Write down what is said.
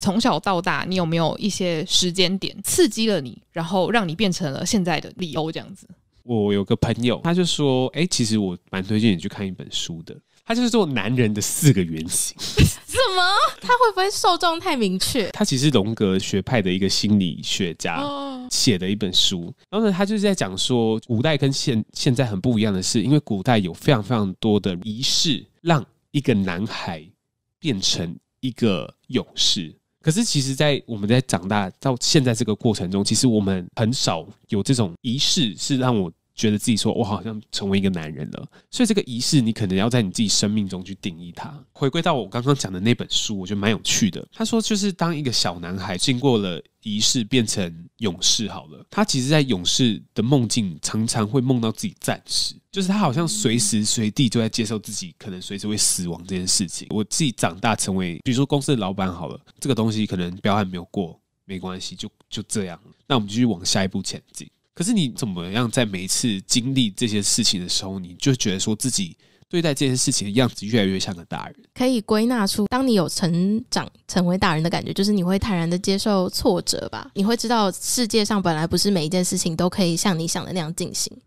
从小到大，你有没有一些时间点刺激了你，然后让你变成了现在的李欧这样子？我有个朋友，他就说：“哎，其实我蛮推荐你去看一本书的。”他就是做《男人的四个原型》。什么？他会不会受众太明确？他其实荣格学派的一个心理学家写的一本书，然后呢，他就是在讲说，古代跟现现在很不一样的是，因为古代有非常非常多的仪式，让一个男孩变成一个勇士。可是，其实，在我们在长大到现在这个过程中，其实我们很少有这种仪式，是让我觉得自己说我好像成为一个男人了。所以，这个仪式你可能要在你自己生命中去定义它。回归到我刚刚讲的那本书，我觉得蛮有趣的。他说，就是当一个小男孩经过了仪式，变成。勇士好了，他其实，在勇士的梦境常常会梦到自己战死，就是他好像随时随地都在接受自己可能随时会死亡这件事情。我自己长大成为，比如说公司的老板好了，这个东西可能彪悍没有过，没关系，就就这样。那我们继续往下一步前进。可是你怎么样，在每一次经历这些事情的时候，你就觉得说自己。对待这件事情的样子越来越像个大人，可以归纳出，当你有成长成为大人的感觉，就是你会坦然的接受挫折吧，你会知道世界上本来不是每一件事情都可以像你想的那样进行。